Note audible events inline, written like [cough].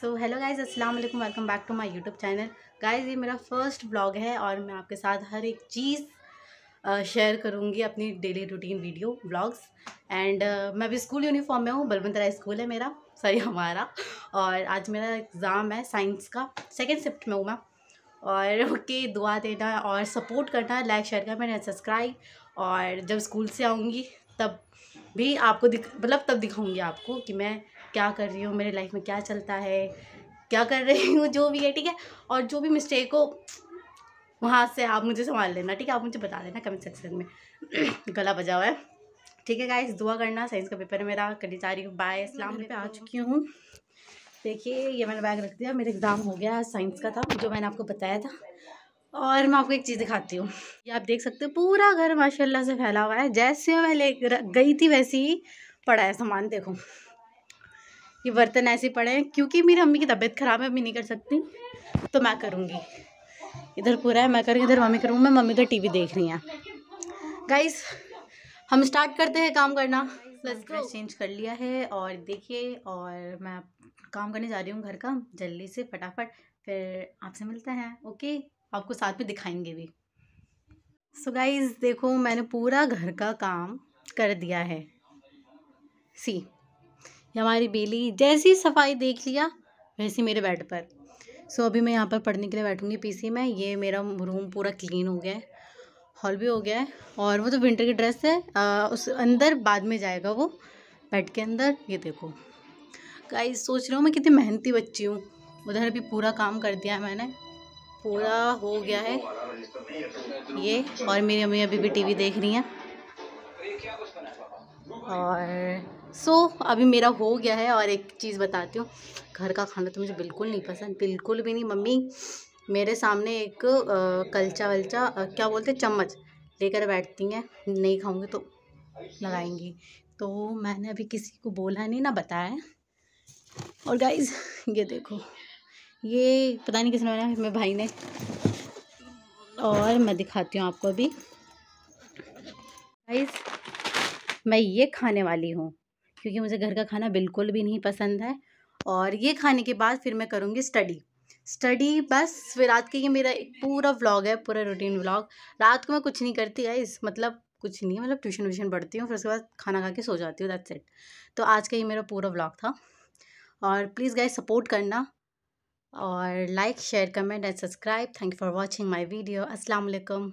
so hello guys अस्सलाम वालेकुम welcome back to my YouTube channel guys ये मेरा फर्स्ट ब्लॉग है और मैं आपके साथ हर एक चीज़ शेयर करूँगी अपनी daily routine video blogs and uh, मैं भी स्कूल यूनिफॉर्म में हूँ बलवंतरा स्कूल है मेरा सॉरी हमारा और आज मेरा एग्ज़ाम है साइंस का सेकेंड शिफ्ट में हूँ मैं और ओके okay, दुआ देना और सपोर्ट करना लाइक शेयर करना सब्सक्राइब और जब स्कूल से आऊँगी तब भी आपको दिख मतलब तब दिखाऊंगी आपको कि मैं क्या कर रही हूँ मेरे लाइफ में क्या चलता है क्या कर रही हूँ जो भी है ठीक है और जो भी मिस्टेक हो वहाँ से आप मुझे संभाल लेना ठीक है आप मुझे बता देना कमेंट सेक्शन में [clears throat] गला बजा हुआ है ठीक है गाइस दुआ करना साइंस का पेपर है मेरा करने जा रही हूँ बाय इस्लाम पे आ चुकी हूँ देखिए ये मैंने बैग रख दिया मेरा एग्ज़ाम हो गया साइंस का था जो मैंने आपको बताया था और मैं आपको एक चीज़ दिखाती हूँ ये आप देख सकते हो पूरा घर माशाल्लाह से फैला हुआ है जैसे मैं ले गई थी वैसे ही पड़ा है सामान देखो ये बर्तन ऐसे पड़े हैं क्योंकि मेरी मम्मी की तबीयत ख़राब है मैं नहीं कर सकती तो मैं करूँगी इधर पूरा है मैं करूँगी इधर मम्मी करूँगी मैं मम्मी तो वी देख रही हैं गाइस हम स्टार्ट करते हैं काम करना ड्रेस चेंज कर लिया है और देखिए और मैं काम करने जा रही हूँ घर का जल्दी से फटाफट फिर आपसे मिलते हैं ओके आपको साथ में दिखाएंगे भी सो so गाइज देखो मैंने पूरा घर का काम कर दिया है सी ये हमारी बेली जैसी सफाई देख लिया वैसी मेरे बेड पर सो so, अभी मैं यहाँ पर पढ़ने के लिए बैठूँगी पीसी में ये मेरा रूम पूरा क्लीन हो गया है हॉल भी हो गया है और वो तो विंटर की ड्रेस है आ, उस अंदर बाद में जाएगा वो बेड के अंदर ये देखो गाइस सोच रहा हूँ मैं कितनी मेहनती बच्ची हूँ उधर भी पूरा काम कर दिया है मैंने पूरा हो गया है ये और मेरी मम्मी अभी भी टीवी देख रही हैं और सो so, अभी मेरा हो गया है और एक चीज़ बताती हूँ घर का खाना तो मुझे बिल्कुल नहीं पसंद बिल्कुल भी नहीं मम्मी मेरे सामने एक कलचा कल्चा वल्चा क्या बोलते चम्मच लेकर बैठती हैं नहीं खाऊंगी तो लगाएंगी तो मैंने अभी किसी को बोला नहीं ना बताया और गाइज ये देखो ये पता नहीं किसने बनाया मेरे भाई ने और मैं दिखाती हूँ आपको अभी गाइस मैं ये खाने वाली हूँ क्योंकि मुझे घर का खाना बिल्कुल भी नहीं पसंद है और ये खाने के बाद फिर मैं करूँगी स्टडी स्टडी बस फिर रात के ये मेरा एक पूरा व्लॉग है पूरा रूटीन व्लॉग रात को मैं कुछ नहीं करती इस मतलब कुछ नहीं मतलब ट्यूशन व्यूशन पढ़ती हूँ फिर उसके बाद खाना खा के सो जाती हूँ दैट्स इट तो आज का ये मेरा पूरा व्लॉग था और प्लीज़ गाइस सपोर्ट करना और like share comment and subscribe thank you for watching my video असलकम